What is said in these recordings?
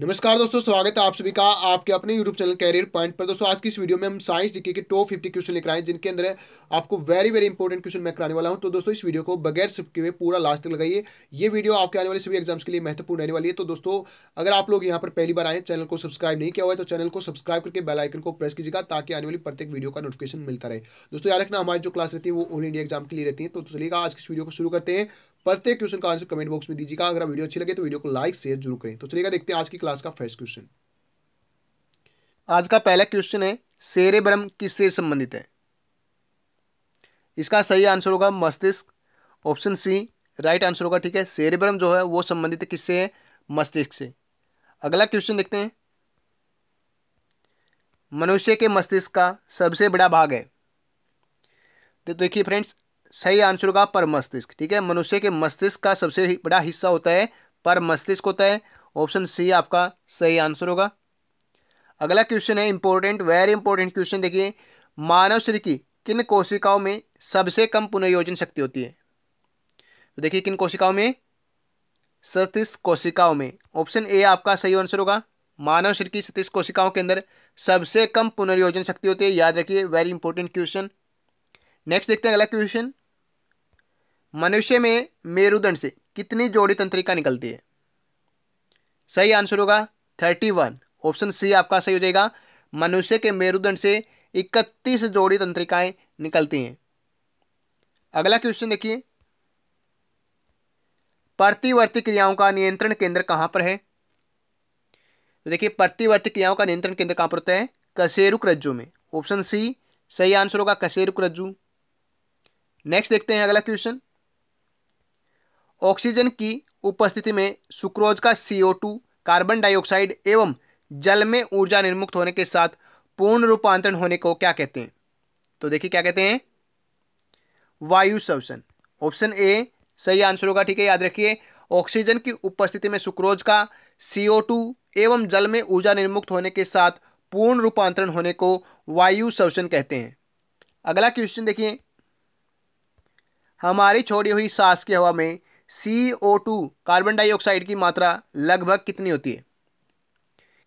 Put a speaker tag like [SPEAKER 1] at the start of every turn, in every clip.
[SPEAKER 1] नमस्कार दोस्तों स्वागत है आप सभी का आपके अपने यूट्यूब चैनल कैरियर पॉइंट पर दोस्तों आज की इस वीडियो में हम साइंस जीके के टॉप फिफ्टी क्वेश्चन लेकर आए जिनके अंदर आपको वेरी वेरी इंपॉर्टेंट क्वेश्चन मैं कराने वाला हूं तो दोस्तों इस वीडियो को बगैर सबके हुए पूरा लास्ट तक लगाइए ये वीडियो आपके आने वाले सभी एग्जाम्स के लिए महत्वपूर्ण रहने वाली है तो दोस्तों अगर आप लोग यहाँ पर पहली बार आए चैनल को सब्सक्राइब नहीं किया हुआ है तो चैनल को सब्सक्राइब करके बेलाइकन को प्रेस कीजिएगा ताकि आने वाली प्रत्येक वीडियो का नोटिफिकेशन मिलता रहे दोस्तों याद रखना हमारी जो क्लास रहती है वो ऑल इंडिया एग्जाम के लिए रहती है तो, तो चलिएगा आज इस वीडियो को शुरू करते हैं प्रत्येक क्वेश्चन का आंसर कमेंट बॉक्स में दीजिएगा अगर वीडियो अच्छी लगे तो वीडियो को लाइक शेयर जरूर करें तो चलिएगा देखते हैं आज की क्लास का फर्स्ट क्वेश्चन आज का पहला क्वेश्चन है शेर ब्रह्म किससे संबंधित है इसका सही आंसर होगा मस्तिष्क ऑप्शन सी राइट आंसर होगा ठीक है शेर ब्रह्म जो है वो संबंधित किससे है मस्तिष्क से अगला क्वेश्चन देखते हैं मनुष्य के मस्तिष्क का सबसे बड़ा भाग है तो देखिए फ्रेंड्स सही आंसर होगा पर मस्तिष्क ठीक है मनुष्य के मस्तिष्क का सबसे बड़ा हिस्सा होता है पर मस्तिष्क होता है ऑप्शन सी आपका सही आंसर होगा अगला क्वेश्चन है इंपॉर्टेंट वेरी इंपॉर्टेंट क्वेश्चन देखिए मानव शरीर की किन कोशिकाओं में सबसे कम पुनर्योजन शक्ति होती है तो देखिए किन कोशिकाओं में सतीस कोशिकाओं में ऑप्शन ए आपका सही आंसर होगा मानव शरीर की सतीस कोशिकाओं के अंदर सबसे कम पुनर्योजन शक्ति होती है याद रखिए वेरी इंपॉर्टेंट क्वेश्चन नेक्स्ट देखते हैं अगला क्वेश्चन मनुष्य में मेरुदंड से कितनी जोड़ी तंत्रिका निकलती है सही आंसर होगा थर्टी वन ऑप्शन सी आपका सही हो जाएगा मनुष्य के मेरुदंड से इकतीस जोड़ी तंत्रिकाएं निकलती हैं अगला क्वेश्चन देखिए प्रतिवर्ती क्रियाओं का नियंत्रण केंद्र कहां पर है तो देखिए प्रतिवर्ती क्रियाओं का नियंत्रण केंद्र कहां पर होता है कसेरुक रज्जु में ऑप्शन सी सही आंसर होगा कसेरुक रज्जु नेक्स्ट देखते हैं अगला क्वेश्चन ऑक्सीजन की उपस्थिति में सुक्रोज का टू कार्बन डाइऑक्साइड एवं जल में ऊर्जा निर्मुक्त होने के साथ पूर्ण रूपांतरण होने को क्या कहते हैं तो देखिए क्या कहते हैं वायु शवसन ऑप्शन ए सही आंसर होगा ठीक है याद रखिए ऑक्सीजन की उपस्थिति में सुक्रोज का टू एवं जल में ऊर्जा निर्मुक्त होने के साथ पूर्ण रूपांतरण होने को वायु शवसन कहते हैं अगला क्वेश्चन देखिए हमारी छोड़ी हुई सांस की हवा में C O two carbon dioxide की मात्रा लगभग कितनी होती है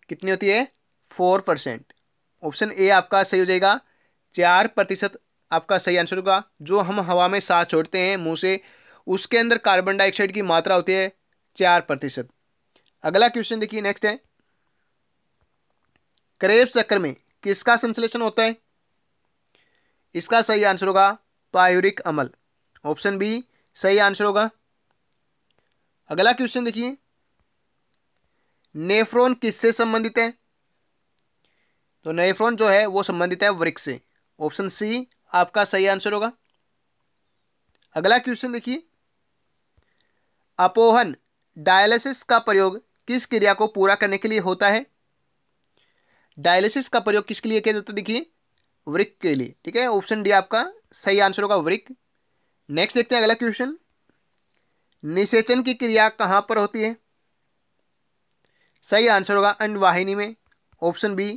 [SPEAKER 1] कितनी होती है फोर परसेंट ऑप्शन ए आपका सही हो जाएगा चार प्रतिशत आपका सही आंसर होगा जो हम हवा में सांस छोड़ते हैं मुंह से उसके अंदर कार्बन डाइऑक्साइड की मात्रा होती है चार प्रतिशत अगला क्वेश्चन देखिए नेक्स्ट है करेब चक्र में किसका संश्लेषण होता है इसका सही आंसर होगा पायुरिक अमल ऑप्शन बी सही आंसर होगा अगला क्वेश्चन देखिए नेफ्रॉन किससे संबंधित है तो नेफ्रॉन जो है वो संबंधित है वृक्ष से ऑप्शन सी आपका सही आंसर होगा अगला क्वेश्चन देखिए अपोहन डायलिसिस का प्रयोग किस क्रिया को पूरा करने के लिए होता है डायलिसिस का प्रयोग किसके लिए किया जाता है देखिए वृक्ष के लिए ठीक है ऑप्शन डी आपका सही आंसर होगा वृक्ष नेक्स्ट देखते हैं अगला क्वेश्चन निषेचन की क्रिया कहाँ पर होती है सही आंसर होगा अंडवाहिनी में ऑप्शन बी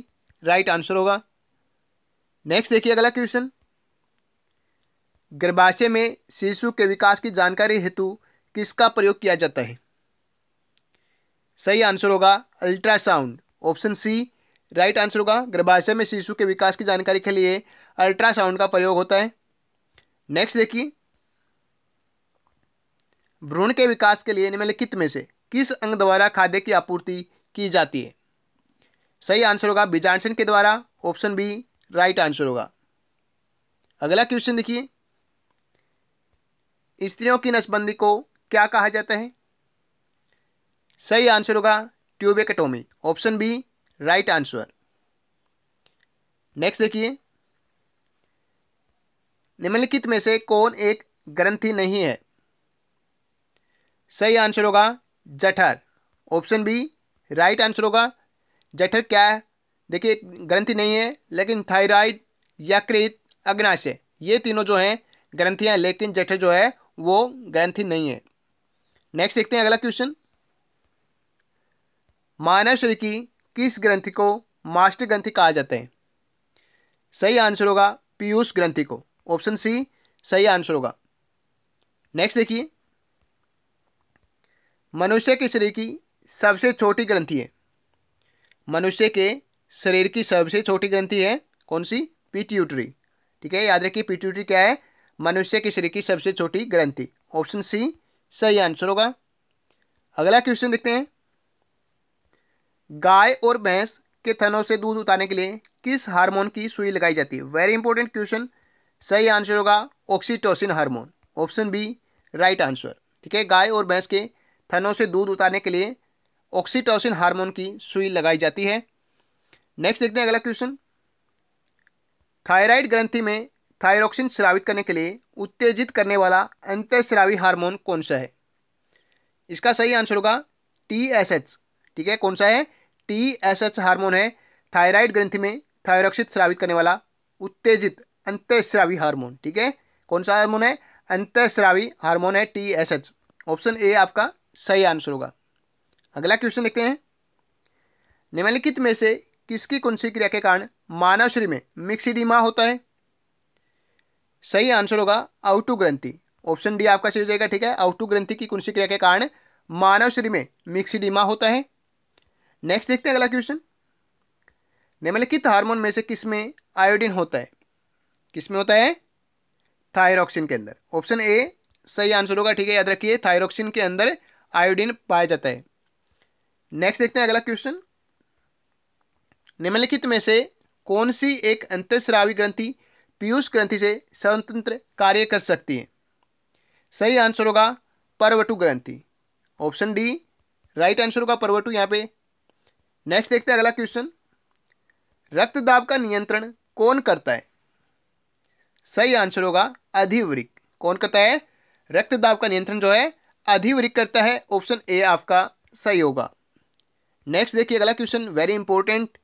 [SPEAKER 1] राइट आंसर होगा नेक्स्ट देखिए अगला क्वेश्चन गर्भाशय में शिशु के विकास की जानकारी हेतु किसका प्रयोग किया जाता है सही आंसर होगा ultrasound option C right answer होगा गर्भाशय में शिशु के विकास की जानकारी के लिए अल्ट्रासाउंड का प्रयोग होता है नेक्स्ट देखिए भ्रूण के विकास के लिए निम्नलिखित में से किस अंग द्वारा खाद्य की आपूर्ति की जाती है सही आंसर होगा बीजांशन के द्वारा ऑप्शन बी राइट आंसर होगा अगला क्वेश्चन देखिए स्त्रियों की नसबंदी को क्या कहा जाता है सही आंसर होगा tubectomy option B right answer next देखिए निम्नलिखित में से कौन एक ग्रंथि नहीं है सही आंसर होगा जठर ऑप्शन बी राइट आंसर होगा जठर क्या है देखिए ग्रंथि नहीं है लेकिन थायराइड यकृत अग्नाशय ये तीनों जो हैं ग्रंथियाँ लेकिन जठर जो है वो ग्रंथि नहीं है नेक्स्ट देखते हैं अगला क्वेश्चन मानव शरीर की किस ग्रंथि को मास्टर ग्रंथि कहा जाता है सही आंसर होगा पीयूष ग्रंथि को ऑप्शन सी सही आंसर होगा नेक्स्ट देखिए मनुष्य के शरीर की सबसे छोटी ग्रंथि है मनुष्य के शरीर की सबसे छोटी ग्रंथि है कौन सी पीट्यूटरी ठीक है याद रखिए पीट्यूटरी क्या है मनुष्य के शरीर की सबसे छोटी ग्रंथि ऑप्शन सी सही आंसर होगा अगला क्वेश्चन देखते हैं गाय और भैंस के थनों से दूध उतारने के लिए किस हार्मोन की सुई लगाई जाती है वेरी इंपॉर्टेंट क्वेश्चन सही आंसर होगा oxytocin hormone option B right answer ठीक है गाय और भैंस के थनों से दूध उतारने के लिए ऑक्सीटोसिन हार्मोन की सुई लगाई जाती है नेक्स्ट देखते हैं अगला क्वेश्चन थायराइड ग्रंथि में थायरोक्सिन स्रावित करने के लिए उत्तेजित करने वाला अंत्यश्रावी हार्मोन कौन सा है इसका सही आंसर होगा टी एस एच ठीक है कौन सा है टी एस एच हार्मोन है थायराइड ग्रंथि में थायरोक्सिन स्रावित करने वाला उत्तेजित अंत्यश्रावी हार्मोन ठीक है कौन सा हार्मोन है अंत्यश्रावी हार्मोन है T S H option A आपका सही आंसर होगा अगला क्वेश्चन देखते हैं निम्नलिखित में से किसकी कुंसी क्रिया के कारण मानव शरीर में मिक्सिडीमा होता है सही आंसर होगा आउटू ग्रंथि ऑप्शन डी आपका सही जाएगा ठीक है आउटू ग्रंथि की कुंसी क्रिया के कारण मानव शरीर में मिक्सिडीमा होता है नेक्स्ट देखते हैं अगला क्वेश्चन निम्नलिखित हार्मोन में से किस में आयोडीन होता है किस में होता है थायरोक्सिन के अंदर ऑप्शन ए सही आंसर होगा ठीक है याद रखिए थायरोक्सिन के अंदर आयोडीन पाया जाता है नेक्स्ट देखते हैं अगला क्वेश्चन निम्नलिखित में से कौन सी एक अंतस्रावी ग्रंथि पीयूष ग्रंथि से स्वतंत्र कार्य कर सकती है सही आंसर होगा परवटु ग्रंथि ऑप्शन डी राइट आंसर होगा परवटु यहाँ पे नेक्स्ट देखते हैं अगला क्वेश्चन रक्त दाब का नियंत्रण कौन करता है सही आंसर होगा अधिवृक कौन करता है रक्त दाब का नियंत्रण जो है अधिवृक करता है ऑप्शन ए आपका सही होगा नेक्स्ट देखिए अगला क्वेश्चन वेरी इंपॉर्टेंट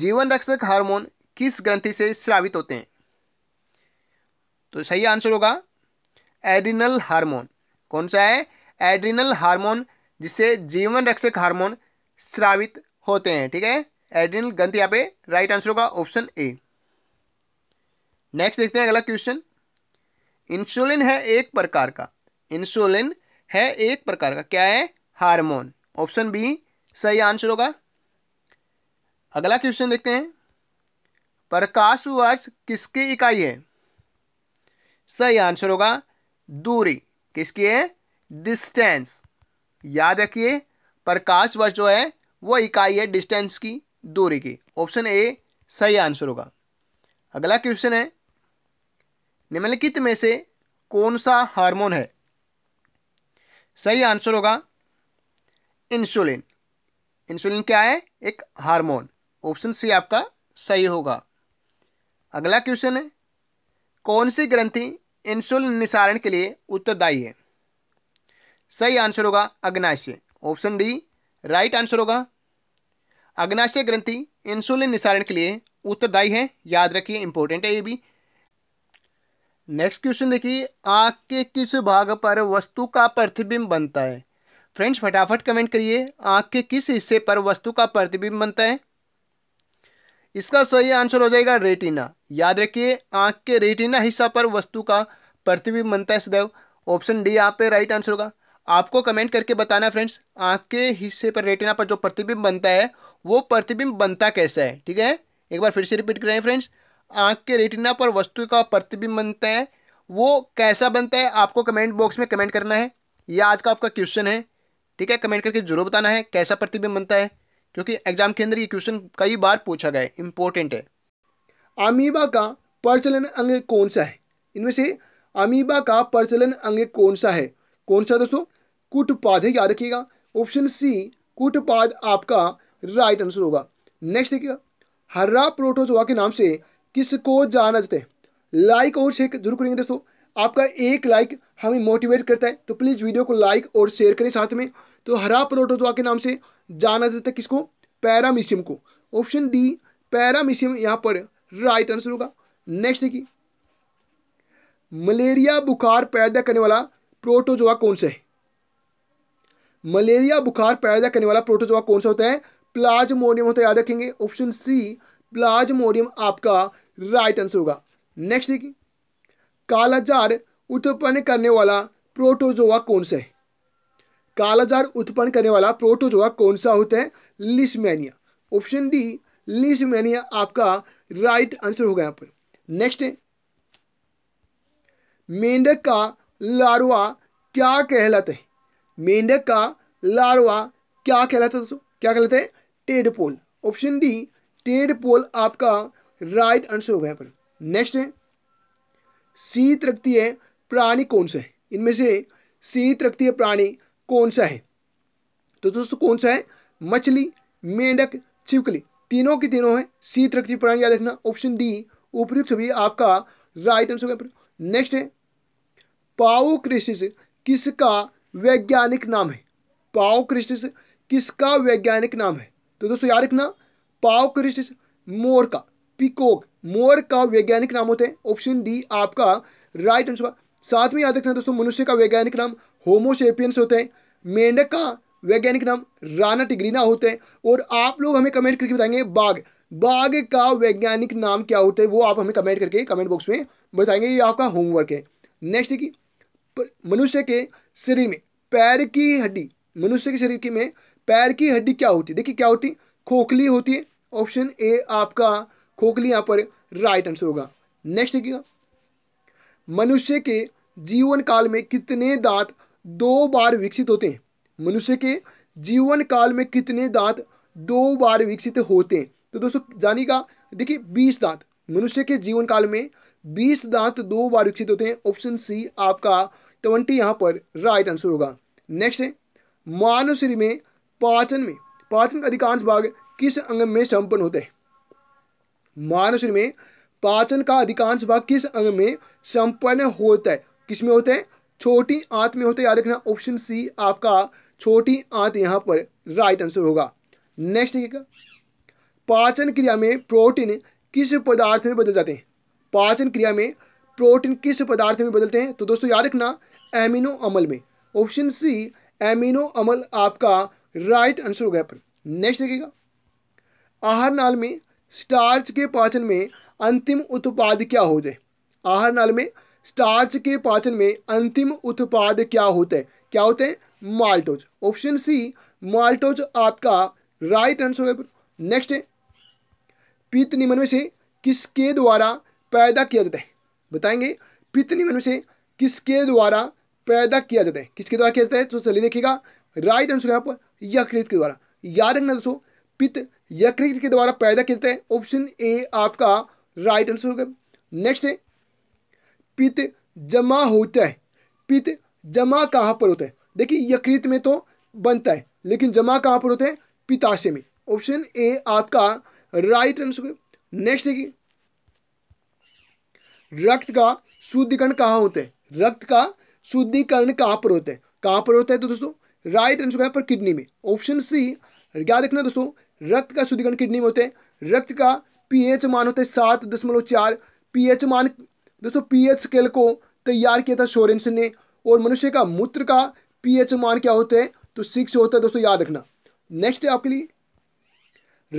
[SPEAKER 1] जीवन रक्षक हार्मोन किस ग्रंथि से स्रावित होते हैं तो सही आंसर होगा एड्रिनल हार्मोन कौन सा है एड्रिनल हार्मोन जिससे जीवन रक्षक हार्मोन स्रावित होते हैं ठीक है एड्रिनल ग्रंथि यहाँ पे राइट आंसर होगा ऑप्शन ए नेक्स्ट देखते हैं अगला क्वेश्चन इंसुलिन है एक प्रकार का इंसुलिन है एक प्रकार का क्या है हार्मोन ऑप्शन बी सही आंसर होगा अगला क्वेश्चन देखते हैं प्रकाश वर्ष किसकी इकाई है सही आंसर होगा दूरी किसकी है डिस्टेंस याद रखिए प्रकाश वर्ष जो है वो इकाई है डिस्टेंस की दूरी की ऑप्शन ए सही आंसर होगा अगला क्वेश्चन है निम्नलिखित में से कौन सा हार्मोन है सही आंसर होगा इंसुलिन इंसुलिन क्या है एक हार्मोन ऑप्शन सी आपका सही होगा अगला क्वेश्चन है कौन सी ग्रंथि इंसुलिन निसारण के लिए उत्तरदायी है सही आंसर होगा अग्नाशय ऑप्शन डी राइट आंसर होगा अग्नाशय ग्रंथि इंसुलिन निसारण के लिए उत्तरदायी है याद रखिए इंपॉर्टेंट है ये भी नेक्स्ट क्वेश्चन देखिए आंख के किस भाग पर वस्तु का प्रतिबिंब बनता है फ्रेंड्स फटाफट कमेंट करिए आंख के किस हिस्से पर वस्तु का प्रतिबिंब बनता है इसका सही आंसर हो जाएगा रेटिना याद रखिए आंख के रेटिना हिस्सा पर वस्तु का प्रतिबिंब बनता है सदैव ऑप्शन डी यहाँ पे राइट आंसर होगा आपको कमेंट करके बताना फ्रेंड्स आंख के हिस्से पर रेटिना पर जो प्रतिबिंब बनता है वो प्रतिबिंब बनता कैसा है ठीक है एक बार फिर से रिपीट करें फ्रेंड्स आँख के रेटिना पर वस्तु का प्रतिबिंब बनता है वो कैसा बनता है आपको कमेंट बॉक्स में कमेंट करना है ये आज का आपका क्वेश्चन है ठीक है कमेंट करके जरूर बताना है कैसा प्रतिबिंब बनता है क्योंकि एग्जाम के अंदर ये क्वेश्चन कई बार पूछा गया है इंपॉर्टेंट है अमीबा का प्रचलन अंग कौन सा है इनमें से अमीबा का प्रचलन अंग कौन सा है कौन सा दोस्तों कुटपाद है याद रखिएगा ऑप्शन सी कुटपाद आपका राइट आंसर होगा नेक्स्ट देखिएगा हर्रा प्रोटोजोआ के नाम से किसको जाते लाइक और शेयर जरूर करेंगे दोस्तों आपका एक लाइक हमें मोटिवेट करता है तो प्लीज़ वीडियो को लाइक और शेयर करें साथ में तो हरा प्रोटोजोआ के नाम से जाना जाता है किसको पैरामिशियम को ऑप्शन डी पैरामिशियम यहाँ पर राइट आंसर होगा नेक्स्ट देखिए मलेरिया बुखार पैदा करने वाला प्रोटोजोआ कौन सा है मलेरिया बुखार पैदा करने वाला प्रोटोजोआ कौन सा होता है प्लाज्मोडियम होता है याद रखेंगे ऑप्शन सी प्लाज्मोडियम आपका राइट आंसर होगा नेक्स्ट देखिए कालाजार उत्पन्न करने वाला प्रोटोजोआ कौन सा है कालाजार उत्पन्न करने वाला प्रोटोजोआ कौन सा होता है लिसमैनिया ऑप्शन डी लिस्मैनिया आपका राइट आंसर होगा यहां पर नेक्स्ट है मेंढक का लारवा क्या कहलाता है मेंढक का लारवा क्या कहलाता है दोस्तों क्या कहलाते हैं टेडपोल ऑप्शन डी टेडपोल आपका राइट आंसर होगा यहाँ पर नेक्स्ट है शीत रखती है प्राणी कौन सा है इनमें से शीत रखती है प्राणी कौन सा है तो दोस्तों कौन सा है मछली मेंढक छिपकली तीनों की तीनों है शीत रखती प्राणी याद रखना ऑप्शन डी उपयुक्त सभी आपका राइट आंसर होगा नेक्स्ट है पाओ क्रिस्टिस किसका वैज्ञानिक नाम है पाओ क्रिस्टिस किसका वैज्ञानिक नाम है तो दोस्तों याद रखना पाओ क्रिस्टिस मोर का पिकोक मोर का वैज्ञानिक नाम होते हैं ऑप्शन डी आपका राइट आंसर होगा साथ में याद रखना दोस्तों मनुष्य का वैज्ञानिक नाम होमोसेपियंस होते हैं मेंढक का वैज्ञानिक नाम राना टिग्रीना होते हैं और आप लोग हमें कमेंट करके बताएंगे बाघ बाघ का वैज्ञानिक नाम क्या होता है वो आप हमें कमेंट करके कमेंट बॉक्स में बताएंगे ये आपका होमवर्क है नेक्स्ट देखिए मनुष्य के शरीर में पैर की हड्डी मनुष्य के शरीर की में पैर की हड्डी क्या होती है देखिए क्या होती है खोखली होती है ऑप्शन ए आपका खोखली यहाँ पर राइट आंसर होगा नेक्स्ट देखिएगा मनुष्य के जीवन काल में कितने दांत दो बार विकसित होते हैं मनुष्य के जीवन काल में कितने दांत दो बार विकसित होते हैं तो दोस्तों जानिएगा देखिए बीस दांत मनुष्य के जीवन काल में बीस दांत दो बार विकसित होते हैं ऑप्शन सी आपका ट्वेंटी यहाँ पर राइट आंसर होगा नेक्स्ट है मानव शरीर में पाचन में पाचन का अधिकांश भाग किस अंग में संपन्न होते हैं मानस में पाचन का अधिकांश भाग किस अंग में संपन्न होता है किस में होता है छोटी आंत में होता है याद रखना ऑप्शन सी आपका छोटी आंत यहां पर राइट आंसर होगा नेक्स्ट देखिएगा पाचन क्रिया में प्रोटीन किस पदार्थ में बदल जाते हैं पाचन क्रिया में प्रोटीन किस पदार्थ में बदलते हैं तो दोस्तों याद रखना एमिनो अमल में ऑप्शन सी एमिनो अमल आपका राइट आंसर होगा यहाँ पर नेक्स्ट देखिएगा आहार नाल में स्टार्च के पाचन में अंतिम उत्पाद क्या हो जाए आहार नाल में स्टार्च के पाचन में अंतिम उत्पाद क्या होते हैं क्या होते हैं माल्टोज ऑप्शन सी माल्टोज आपका राइट आंसर है नेक्स्ट है पित्त निमन में से किसके द्वारा पैदा किया जाता है बताएंगे पित्त निमन में से किसके द्वारा पैदा किया जाता है किसके द्वारा किया जाता है तो चलिए देखिएगा राइट आंसर है आप यकृत के द्वारा याद रखना दोस्तों पित्त यकृत के द्वारा पैदा करते हैं ऑप्शन ए आपका राइट आंसर होगा नेक्स्ट है पित्त जमा होता है पित्त जमा कहाँ पर होता है देखिए यकृत में तो बनता है लेकिन जमा कहाँ पर होता है पिताशय में ऑप्शन ए आपका राइट आंसर नेक्स्ट नेक्स्ट कि रक्त का शुद्धिकरण कहाँ होता है रक्त का शुद्धिकरण कहाँ पर होता है कहाँ पर होता है तो दोस्तों राइट आंसर होगा पर किडनी में ऑप्शन सी याद रखना दोस्तों रक्त का शुद्धिकरण किडनी में होते हैं रक्त का पीएच मान होता है सात दशमलव चार पी मान दोस्तों एच स्केल को तैयार किया था शोरेंस ने और मनुष्य का मूत्र का पीएच मान क्या होते हैं तो सिक्स होता है दोस्तों याद रखना नेक्स्ट है आपके लिए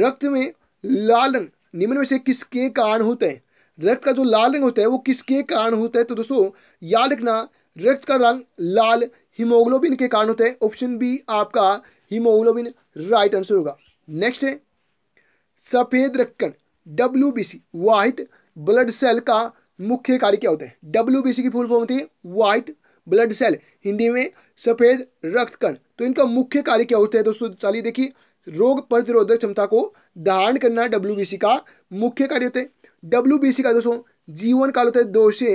[SPEAKER 1] रक्त में लाल रंग निम्न में से किसके कारण होते हैं रक्त का जो लाल रंग होता है वो किसके कारण होता है तो दोस्तों याद रखना रक्त का रंग लाल हीमोग्लोबिन के कारण होता है ऑप्शन बी आपका हीमोग्लोबिन राइट आंसर होगा नेक्स्ट है सफ़ेद रक्कन W B C white blood cell का मुख्य कार्य क्या होता है डब्ल्यू बी सी की फुल फॉर्म होती है वाइट ब्लड सेल हिंदी में सफ़ेद कण तो इनका मुख्य कार्य क्या होता है दोस्तों चलिए देखिए रोग प्रतिरोधक क्षमता को धारण करना डब्ल्यू का मुख्य कार्य होता है डब्ल्यू का दोस्तों जीवन काल होता है दो से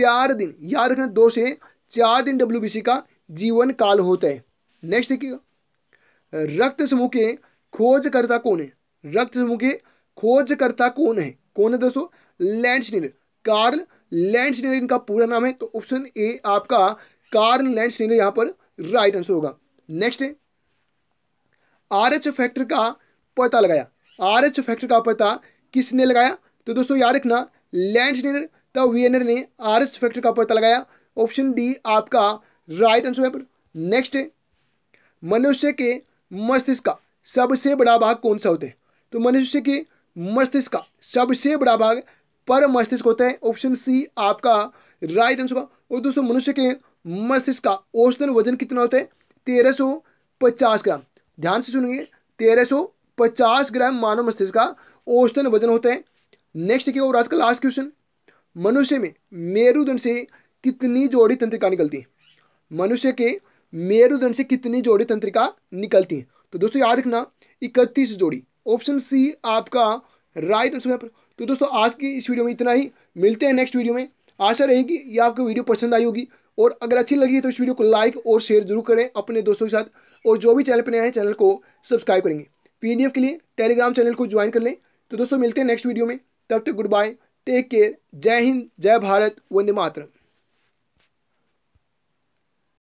[SPEAKER 1] चार दिन याद रखना दो से चार दिन डब्ल्यू का जीवन काल होता है नेक्स्ट देखिएगा रक्त समूह के खोजकर्ता कौन है रक्त समूह के खोजकर्ता कौन है कौन है दोस्तों लैंडस्टीनर कार्ल लैंडस्टीनर इनका पूरा नाम है तो ऑप्शन ए आपका कार्ल लैंडस्टीनर यहां पर राइट आंसर होगा नेक्स्ट है आर एच फैक्टर का पता लगाया आर एच फैक्टर का पता किसने लगाया तो दोस्तों याद रखना लैंडस्टीनर द वियनर ने आर एच फैक्टर का पता लगाया ऑप्शन डी आपका राइट आंसर है पर नेक्स्ट है मनुष्य के मस्तिष्क का सबसे बड़ा भाग कौन सा होता है तो मनुष्य के मस्तिष्क का सबसे बड़ा भाग पर मस्तिष्क होता है ऑप्शन सी आपका राइट आंसर होगा और दोस्तों मनुष्य के मस्तिष्क का औसतन वजन कितना होता है तेरह सौ पचास ग्राम ध्यान से सुनिए तेरह सौ पचास ग्राम मानव मस्तिष्क का औसतन वजन होता है नेक्स्ट क्या और आज का लास्ट क्वेश्चन मनुष्य में मेरुदंड से कितनी जोड़ी तंत्रिका निकलती है मनुष्य के मेरुदंड से कितनी जोड़ी तंत्रिका निकलती हैं तो दोस्तों याद रखना इकतीस जोड़ी ऑप्शन सी आपका राइट आंसर है तो दोस्तों आज की इस वीडियो में इतना ही मिलते हैं नेक्स्ट वीडियो में आशा रहेगी ये आपको वीडियो पसंद आई होगी और अगर अच्छी लगी तो इस वीडियो को लाइक और शेयर जरूर करें अपने दोस्तों के साथ और जो भी चैनल पर नए हैं चैनल को सब्सक्राइब करेंगे पीडीएफ के लिए टेलीग्राम चैनल को ज्वाइन कर लें तो दोस्तों मिलते हैं नेक्स्ट वीडियो में तब तक गुड बाय टेक केयर जय हिंद जय भारत वंदे मातरम